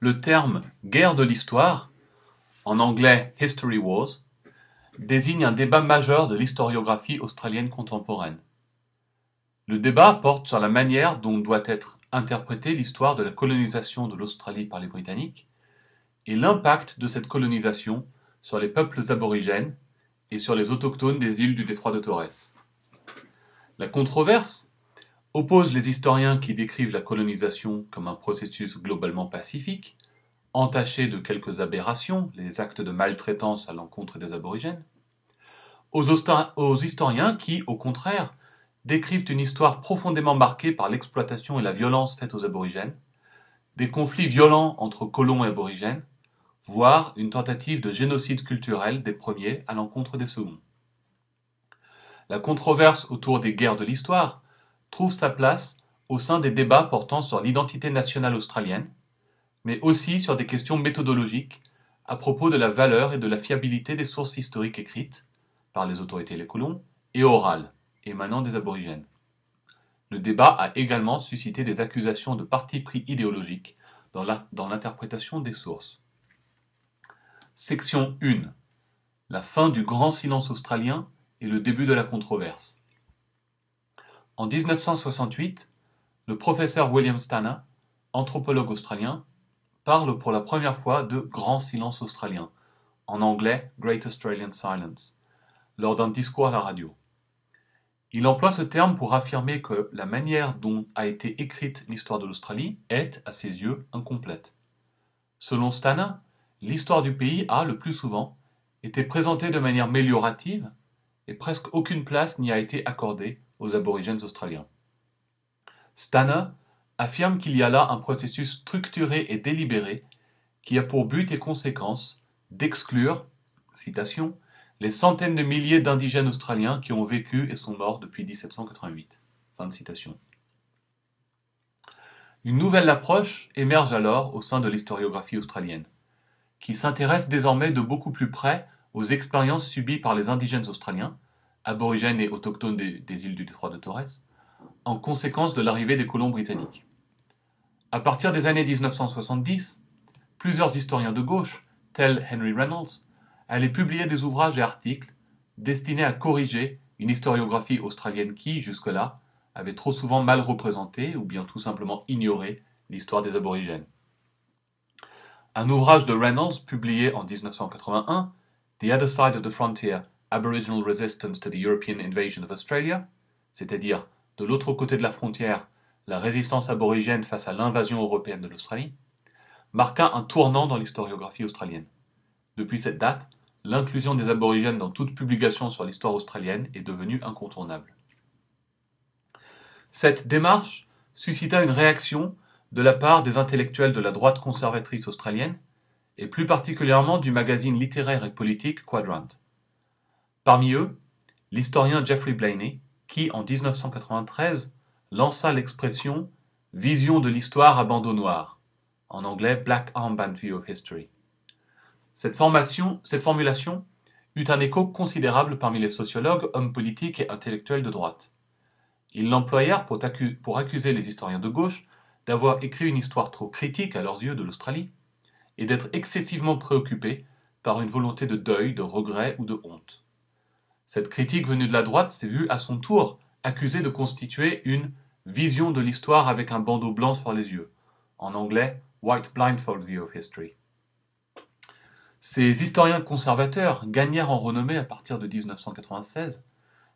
le terme guerre de l'histoire, en anglais History Wars, désigne un débat majeur de l'historiographie australienne contemporaine. Le débat porte sur la manière dont doit être interprétée l'histoire de la colonisation de l'Australie par les Britanniques et l'impact de cette colonisation sur les peuples aborigènes et sur les autochtones des îles du détroit de Torres. La controverse opposent les historiens qui décrivent la colonisation comme un processus globalement pacifique, entaché de quelques aberrations, les actes de maltraitance à l'encontre des aborigènes, aux, aux historiens qui, au contraire, décrivent une histoire profondément marquée par l'exploitation et la violence faite aux aborigènes, des conflits violents entre colons et aborigènes, voire une tentative de génocide culturel des premiers à l'encontre des seconds. La controverse autour des guerres de l'histoire, trouve sa place au sein des débats portant sur l'identité nationale australienne, mais aussi sur des questions méthodologiques à propos de la valeur et de la fiabilité des sources historiques écrites par les autorités les colons et orales émanant des aborigènes. Le débat a également suscité des accusations de parti pris idéologique dans l'interprétation des sources. Section 1. La fin du grand silence australien et le début de la controverse. En 1968, le professeur William Stana, anthropologue australien, parle pour la première fois de grand silence australien, en anglais Great Australian Silence, lors d'un discours à la radio. Il emploie ce terme pour affirmer que la manière dont a été écrite l'histoire de l'Australie est, à ses yeux, incomplète. Selon Stana, l'histoire du pays a, le plus souvent, été présentée de manière méliorative et presque aucune place n'y a été accordée aux aborigènes australiens. Stanner affirme qu'il y a là un processus structuré et délibéré qui a pour but et conséquence d'exclure, citation, les centaines de milliers d'indigènes australiens qui ont vécu et sont morts depuis 1788. Une nouvelle approche émerge alors au sein de l'historiographie australienne, qui s'intéresse désormais de beaucoup plus près aux expériences subies par les indigènes australiens, aborigènes et autochtones des, îles du détroit de Torres, en conséquence de l'arrivée des colons britanniques. À partir des années 1970, plusieurs historiens de gauche, tels Henry Reynolds, allaient publier des ouvrages et articles destinés à corriger une historiographie australienne qui, jusque-là, avait trop souvent mal représenté ou bien tout simplement ignoré l'histoire des aborigènes. Un ouvrage de Reynolds publié en 1981, The Other Side of the Frontier Aboriginal Resistance to the European Invasion of Australia, c'est-à-dire de l'autre côté de la frontière, la résistance aborigène face à l'invasion européenne de l'Australie, marqua un tournant dans l'historiographie australienne. Depuis cette date, l'inclusion des aborigènes dans toute publication sur l'histoire australienne est devenue incontournable. Cette démarche suscita une réaction de la part des intellectuels de la droite conservatrice australienne, et plus particulièrement du magazine littéraire et politique Quadrant. Parmi eux, l'historien Jeffrey Blaney, qui, en 1993, lança l'expression Vision de l'histoire à bandeau noir, en anglais Black Armband View of History. Cette, formulation eut un écho considérable parmi les sociologues, hommes politiques et intellectuels de droite. Ils l'employèrent pour accuser les historiens de gauche d'avoir écrit une histoire trop critique à leurs yeux de l'Australie et d'être excessivement préoccupés par une volonté de deuil, de regret ou de honte. Cette critique venue de la droite s'est vue à son tour accusée de constituer une vision de l'histoire avec un bandeau blanc sur les yeux. En anglais, White Blindfold View of History. Ces historiens conservateurs gagnèrent en renommée à partir de 1996,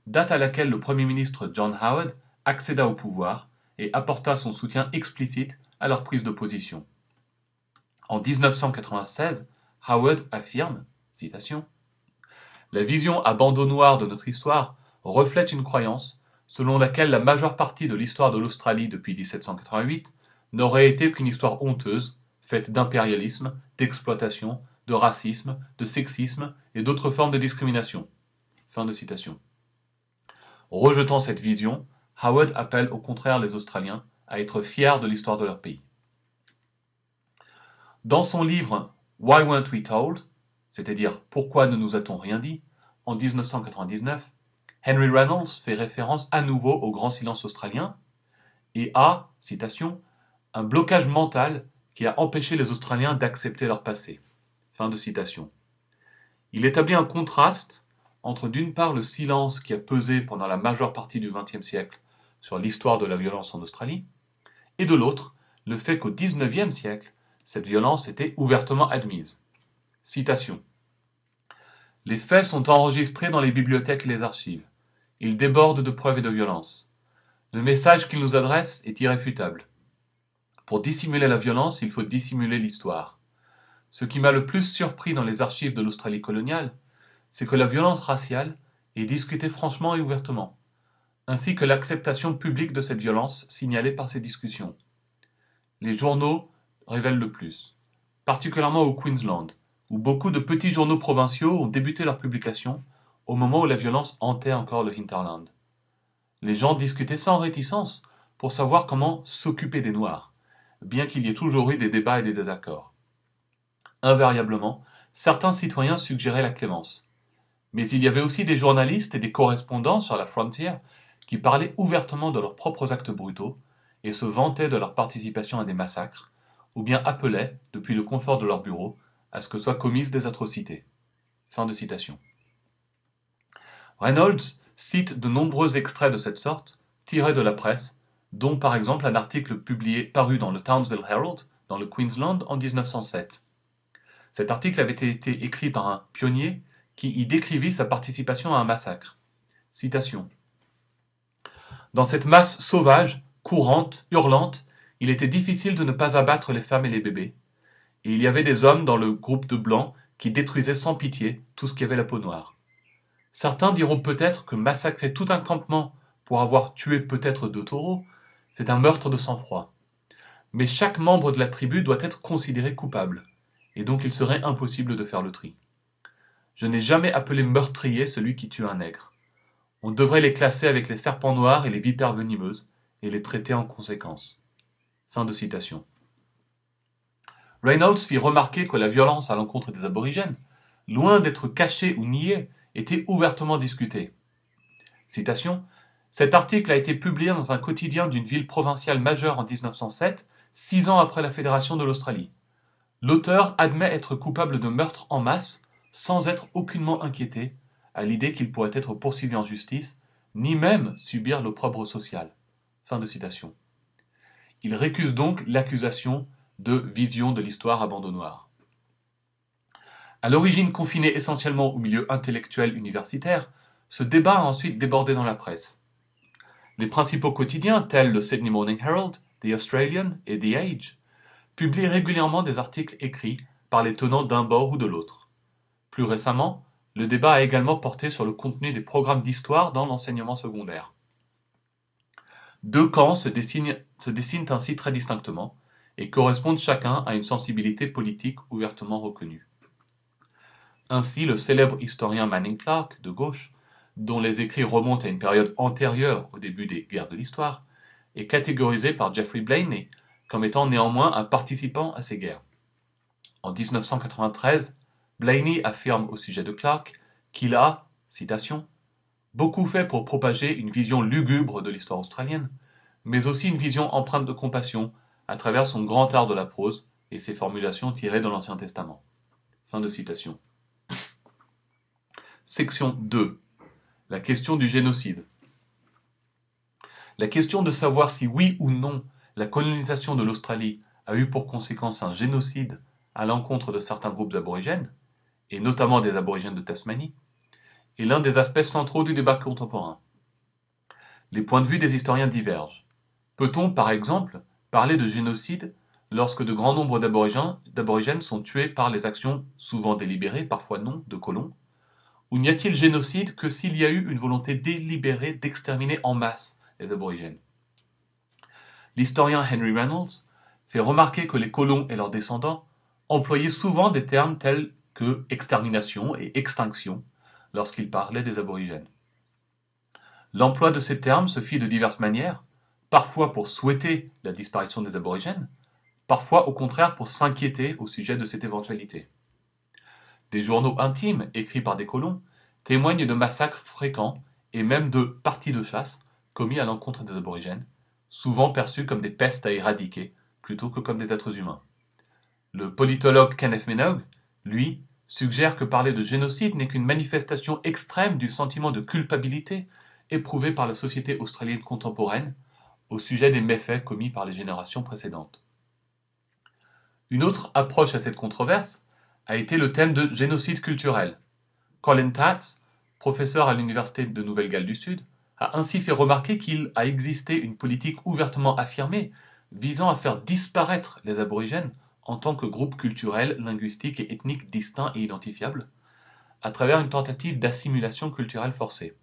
date à laquelle le Premier ministre John Howard accéda au pouvoir et apporta son soutien explicite à leur prise de position. En 1996, Howard affirme, citation, la vision à bandeau noir de notre histoire reflète une croyance selon laquelle la majeure partie de l'histoire de l'Australie depuis 1788 n'aurait été qu'une histoire honteuse, faite d'impérialisme, d'exploitation, de racisme, de sexisme et d'autres formes de discrimination. Fin de citation. Rejetant cette vision, Howard appelle au contraire les Australiens à être fiers de l'histoire de leur pays. Dans son livre Why Weren't We Told, c'est-à-dire Pourquoi ne nous a-t-on rien dit en 1999, Henry Reynolds fait référence à nouveau au grand silence australien et à, citation, un blocage mental qui a empêché les Australiens d'accepter leur passé. Fin de citation. Il établit un contraste entre d'une part le silence qui a pesé pendant la majeure partie du XXe siècle sur l'histoire de la violence en Australie, et de l'autre le fait qu'au XIXe siècle, cette violence était ouvertement admise. Citation. Les faits sont enregistrés dans les bibliothèques et les archives. Ils débordent de preuves et de violences. Le message qu'ils nous adressent est irréfutable. Pour dissimuler la violence, il faut dissimuler l'histoire. Ce qui m'a le plus surpris dans les archives de l'Australie coloniale, c'est que la violence raciale est discutée franchement et ouvertement, ainsi que l'acceptation publique de cette violence signalée par ces discussions. Les journaux révèlent le plus, particulièrement au Queensland, où beaucoup de petits journaux provinciaux ont débuté leur publication au moment où la violence hantait encore le hinterland. Les gens discutaient sans réticence pour savoir comment s'occuper des Noirs, bien qu'il y ait toujours eu des débats et des désaccords. Invariablement, certains citoyens suggéraient la clémence. Mais il y avait aussi des journalistes et des correspondants sur la frontière qui parlaient ouvertement de leurs propres actes brutaux et se vantaient de leur participation à des massacres, ou bien appelaient, depuis le confort de leur bureau, à ce que soient commises des atrocités. Fin de citation. Reynolds cite de nombreux extraits de cette sorte, tirés de la presse, dont par exemple un article publié paru dans le Townsville Herald, dans le Queensland, en 1907. Cet article avait été écrit par un pionnier qui y décrivit sa participation à un massacre. Citation. Dans cette masse sauvage, courante, hurlante, il était difficile de ne pas abattre les femmes et les bébés. Et il y avait des hommes dans le groupe de blancs qui détruisaient sans pitié tout ce qui avait la peau noire. Certains diront peut-être que massacrer tout un campement pour avoir tué peut-être deux taureaux, c'est un meurtre de sang-froid. Mais chaque membre de la tribu doit être considéré coupable, et donc il serait impossible de faire le tri. Je n'ai jamais appelé meurtrier celui qui tue un nègre. On devrait les classer avec les serpents noirs et les vipères venimeuses, et les traiter en conséquence. Fin de citation. Reynolds fit remarquer que la violence à l'encontre des aborigènes, loin d'être cachée ou niée, était ouvertement discutée. Citation Cet article a été publié dans un quotidien d'une ville provinciale majeure en 1907, six ans après la Fédération de l'Australie. L'auteur admet être coupable de meurtre en masse, sans être aucunement inquiété à l'idée qu'il pourrait être poursuivi en justice, ni même subir l'opprobre social. Fin de citation. Il récuse donc l'accusation de vision de l'histoire abandonnoire. À l'origine confiné essentiellement au milieu intellectuel universitaire, ce débat a ensuite débordé dans la presse. Les principaux quotidiens, tels le Sydney Morning Herald, The Australian et The Age, publient régulièrement des articles écrits par les tenants d'un bord ou de l'autre. Plus récemment, le débat a également porté sur le contenu des programmes d'histoire dans l'enseignement secondaire. Deux camps se dessinent ainsi très distinctement, et correspondent chacun à une sensibilité politique ouvertement reconnue. Ainsi, le célèbre historien Manning Clark, de gauche, dont les écrits remontent à une période antérieure au début des guerres de l'histoire, est catégorisé par Jeffrey Blaney comme étant néanmoins un participant à ces guerres. En 1993, Blaney affirme au sujet de Clark qu'il a, citation, beaucoup fait pour propager une vision lugubre de l'histoire australienne, mais aussi une vision empreinte de compassion à travers son grand art de la prose et ses formulations tirées de l'Ancien Testament. Fin de citation. Section 2. La question du génocide. La question de savoir si oui ou non la colonisation de l'Australie a eu pour conséquence un génocide à l'encontre de certains groupes aborigènes, et notamment des aborigènes de Tasmanie, est l'un des aspects centraux du débat contemporain. Les points de vue des historiens divergent. Peut-on, par exemple, parler de génocide lorsque de grands nombres d'aborigènes sont tués par les actions souvent délibérées, parfois non, de colons Ou n'y a-t-il génocide que s'il y a eu une volonté délibérée d'exterminer en masse les aborigènes L'historien Henry Reynolds fait remarquer que les colons et leurs descendants employaient souvent des termes tels que extermination et extinction lorsqu'ils parlaient des aborigènes. L'emploi de ces termes se fit de diverses manières, parfois pour souhaiter la disparition des aborigènes, parfois au contraire pour s'inquiéter au sujet de cette éventualité. Des journaux intimes écrits par des colons témoignent de massacres fréquents et même de parties de chasse commises à l'encontre des aborigènes, souvent perçus comme des pestes à éradiquer plutôt que comme des êtres humains. Le politologue Kenneth Minogue, lui, suggère que parler de génocide n'est qu'une manifestation extrême du sentiment de culpabilité éprouvé par la société australienne contemporaine au sujet des méfaits commis par les générations précédentes. Une autre approche à cette controverse a été le thème de génocide culturel. Colin Tatz, professeur à l'Université de Nouvelle-Galles du Sud, a ainsi fait remarquer qu'il a existé une politique ouvertement affirmée visant à faire disparaître les aborigènes en tant que groupe culturel, linguistique et ethnique distinct et identifiable, à travers une tentative d'assimilation culturelle forcée.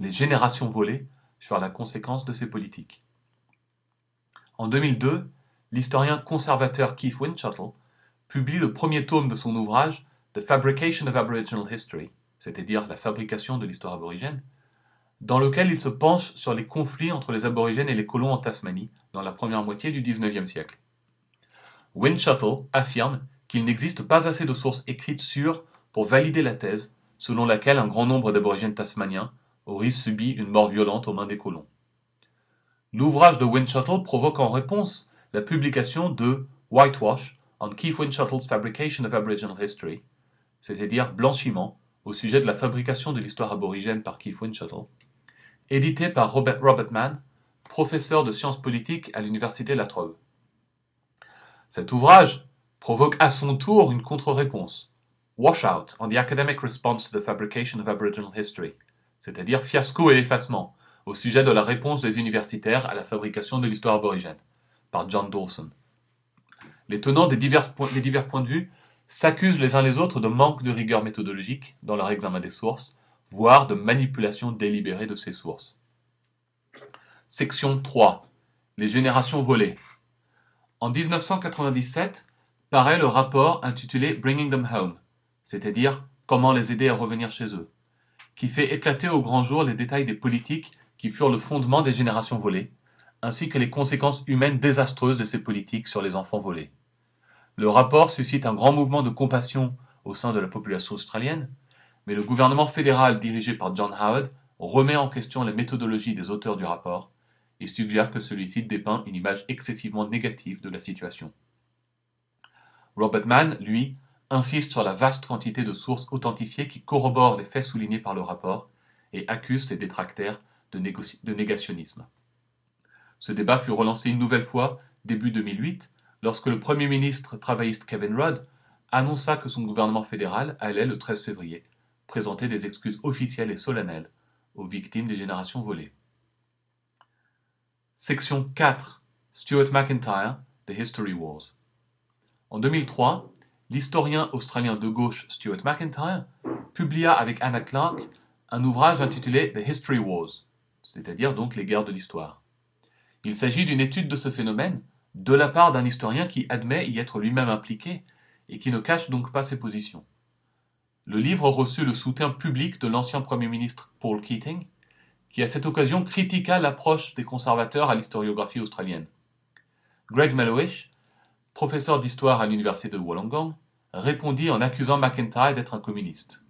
Les générations volées sur la conséquence de ces politiques. En 2002, l'historien conservateur Keith Winshuttle publie le premier tome de son ouvrage The Fabrication of Aboriginal History, c'est-à-dire la fabrication de l'histoire aborigène, dans lequel il se penche sur les conflits entre les aborigènes et les colons en Tasmanie dans la première moitié du XIXe siècle. Winshuttle affirme qu'il n'existe pas assez de sources écrites sûres pour valider la thèse selon laquelle un grand nombre d'aborigènes tasmaniens subit une mort violente aux mains des colons. L'ouvrage de Winchuttle provoque en réponse la publication de Whitewash on Keith Winchuttle's Fabrication of Aboriginal History, c'est-à-dire Blanchiment, au sujet de la fabrication de l'histoire aborigène par Keith Winchuttle, édité par Robert, Robertman, Mann, professeur de sciences politiques à l'université Latrobe. Cet ouvrage provoque à son tour une contre-réponse, Washout on the Academic Response to the Fabrication of Aboriginal History, c'est-à-dire fiasco et effacement, au sujet de la réponse des universitaires à la fabrication de l'histoire aborigène, par John Dawson. Les tenants des divers, points, des divers points de vue s'accusent les uns les autres de manque de rigueur méthodologique dans leur examen des sources, voire de manipulation délibérée de ces sources. Section 3. Les générations volées. En 1997 paraît le rapport intitulé Bringing Them Home, c'est-à-dire comment les aider à revenir chez eux, qui fait éclater au grand jour les détails des politiques qui furent le fondement des générations volées, ainsi que les conséquences humaines désastreuses de ces politiques sur les enfants volés. Le rapport suscite un grand mouvement de compassion au sein de la population australienne, mais le gouvernement fédéral dirigé par John Howard remet en question les méthodologies des auteurs du rapport et suggère que celui-ci dépeint une image excessivement négative de la situation. Robert Mann, lui, insiste sur la vaste quantité de sources authentifiées qui corroborent les faits soulignés par le rapport et accuse ses détracteurs de, de négationnisme. Ce débat fut relancé une nouvelle fois début 2008 lorsque le Premier ministre travailliste Kevin Rudd annonça que son gouvernement fédéral allait, le 13 février, présenter des excuses officielles et solennelles aux victimes des générations volées. Section 4 Stuart McIntyre The History Wars En 2003, l'historien australien de gauche Stuart McIntyre publia avec Anna Clark un ouvrage intitulé The History Wars, c'est-à-dire donc les guerres de l'histoire. Il s'agit d'une étude de ce phénomène de la part d'un historien qui admet y être lui-même impliqué et qui ne cache donc pas ses positions. Le livre reçut le soutien public de l'ancien Premier ministre Paul Keating, qui à cette occasion critiqua l'approche des conservateurs à l'historiographie australienne. Greg Mellowish professeur d'histoire à l'université de Wollongong, répondit en accusant McIntyre d'être un communiste.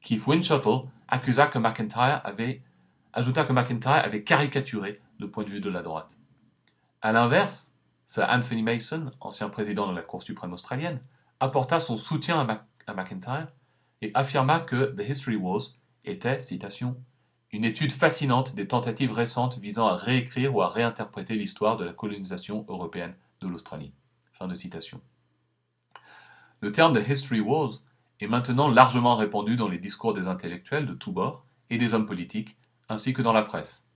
Keith Winshuttle accusa que McIntyre avait, ajouta que McIntyre avait caricaturé le point de vue de la droite. À l'inverse, Sir Anthony Mason, ancien président de la Cour suprême australienne, apporta son soutien à, à McIntyre et affirma que The History Wars était, citation, une étude fascinante des tentatives récentes visant à réécrire ou à réinterpréter l'histoire de la colonisation européenne de l'Australie. Fin de citation. Le terme de History Wars est maintenant largement répandu dans les discours des intellectuels de tous bords et des hommes politiques, ainsi que dans la presse.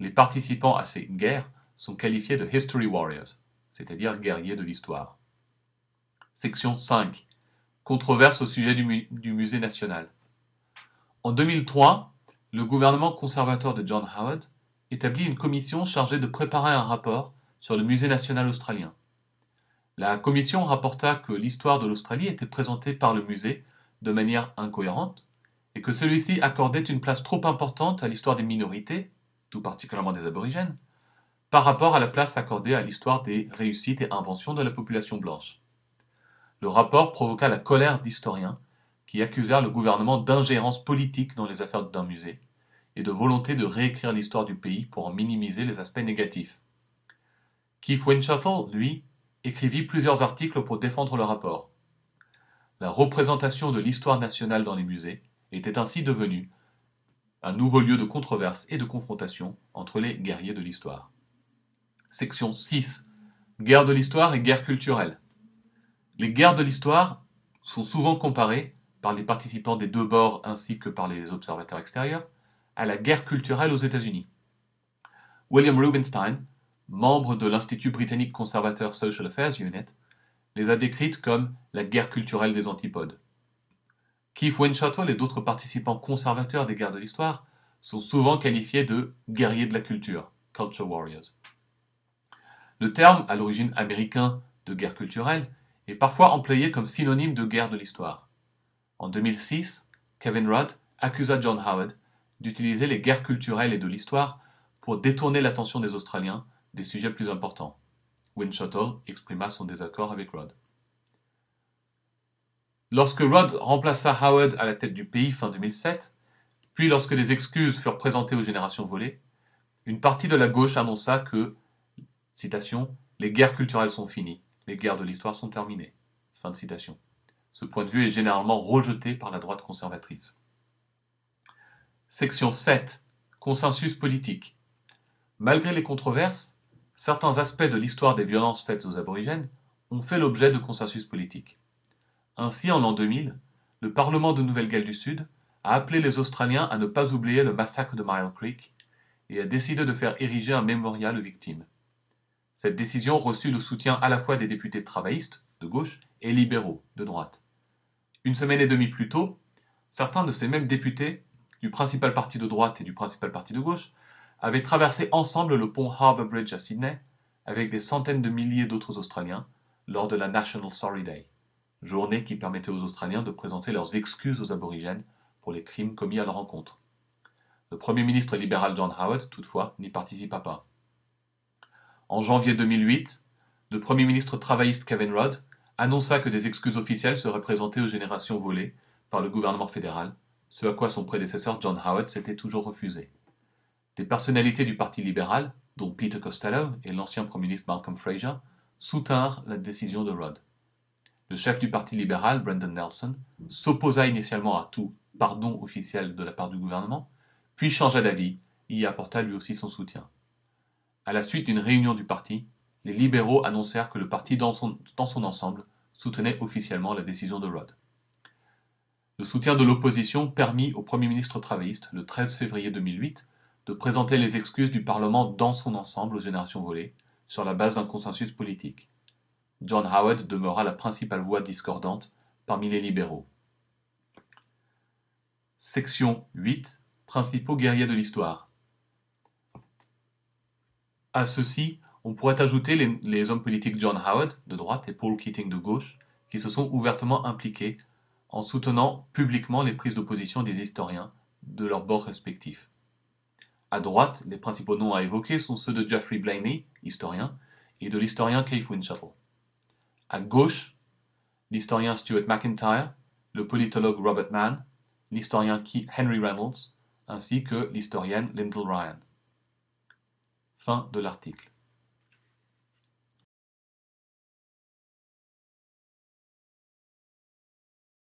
Les participants à ces guerres sont qualifiés de History Warriors, c'est-à-dire guerriers de l'histoire. Section 5. Controverse au sujet du, du musée national. En 2003, le gouvernement conservateur de John Howard établit une commission chargée de préparer un rapport sur le musée national australien. La commission rapporta que l'histoire de l'Australie était présentée par le musée de manière incohérente et que celui-ci accordait une place trop importante à l'histoire des minorités, tout particulièrement des aborigènes, par rapport à la place accordée à l'histoire des réussites et inventions de la population blanche. Le rapport provoqua la colère d'historiens qui accusèrent le gouvernement d'ingérence politique dans les affaires d'un musée et de volonté de réécrire l'histoire du pays pour en minimiser les aspects négatifs. Keith Winchell, lui, écrivit plusieurs articles pour défendre le rapport. La représentation de l'histoire nationale dans les musées était ainsi devenue un nouveau lieu de controverse et de confrontation entre les guerriers de l'histoire. Section 6. Guerre de l'histoire et guerre culturelle. Les guerres de l'histoire sont souvent comparées, par les participants des deux bords ainsi que par les observateurs extérieurs, à la guerre culturelle aux États-Unis. William Rubenstein, membre de l'Institut britannique conservateur Social Affairs Unit, e les a décrites comme la guerre culturelle des antipodes. Keith Winshuttle et d'autres participants conservateurs des guerres de l'histoire sont souvent qualifiés de guerriers de la culture, culture warriors. Le terme, à l'origine américain de guerre culturelle, est parfois employé comme synonyme de guerre de l'histoire. En 2006, Kevin Rudd accusa John Howard d'utiliser les guerres culturelles et de l'histoire pour détourner l'attention des Australiens des sujets plus importants. Winshuttle exprima son désaccord avec Rod. Lorsque Rod remplaça Howard à la tête du pays fin 2007, puis lorsque des excuses furent présentées aux générations volées, une partie de la gauche annonça que, citation, les guerres culturelles sont finies, les guerres de l'histoire sont terminées. Fin de citation. Ce point de vue est généralement rejeté par la droite conservatrice. Section 7. Consensus politique. Malgré les controverses, certains aspects de l'histoire des violences faites aux aborigènes ont fait l'objet de consensus politique. Ainsi, en l'an 2000, le Parlement de Nouvelle-Galles du Sud a appelé les Australiens à ne pas oublier le massacre de Mile Creek et a décidé de faire ériger un mémorial aux victimes. Cette décision reçut le soutien à la fois des députés travaillistes, de gauche, et libéraux, de droite. Une semaine et demie plus tôt, certains de ces mêmes députés, du principal parti de droite et du principal parti de gauche, avaient traversé ensemble le pont Harbour Bridge à Sydney, avec des centaines de milliers d'autres Australiens, lors de la National Sorry Day, journée qui permettait aux Australiens de présenter leurs excuses aux aborigènes pour les crimes commis à leur encontre. Le Premier ministre libéral John Howard, toutefois, n'y participa pas. En janvier 2008, le Premier ministre travailliste Kevin Rudd annonça que des excuses officielles seraient présentées aux générations volées par le gouvernement fédéral, ce à quoi son prédécesseur John Howard s'était toujours refusé. Des personnalités du Parti libéral, dont Peter Costello et l'ancien Premier ministre Malcolm Fraser, soutinrent la décision de Rudd. Le chef du Parti libéral, Brendan Nelson, s'opposa initialement à tout pardon officiel de la part du gouvernement, puis changea d'avis et y apporta lui aussi son soutien. À la suite d'une réunion du parti, les libéraux annoncèrent que le parti dans son, dans son ensemble soutenait officiellement la décision de Rudd. Le soutien de l'opposition permit au Premier ministre travailliste, le 13 février 2008, de présenter les excuses du Parlement dans son ensemble aux générations volées, sur la base d'un consensus politique. John Howard demeura la principale voix discordante parmi les libéraux. Section 8 Principaux guerriers de l'histoire. À ceux-ci, on pourrait ajouter les, les, hommes politiques John Howard, de droite, et Paul Keating, de gauche, qui se sont ouvertement impliqués en soutenant publiquement les prises d'opposition des historiens de leurs bords respectifs. À droite, les principaux noms à évoquer sont ceux de Geoffrey Blainey, historien, et de l'historien Keith Winchell. À gauche, l'historien Stuart McIntyre, le politologue Robert Mann, l'historien Henry Reynolds, ainsi que l'historienne Lyndall Ryan. Fin de l'article.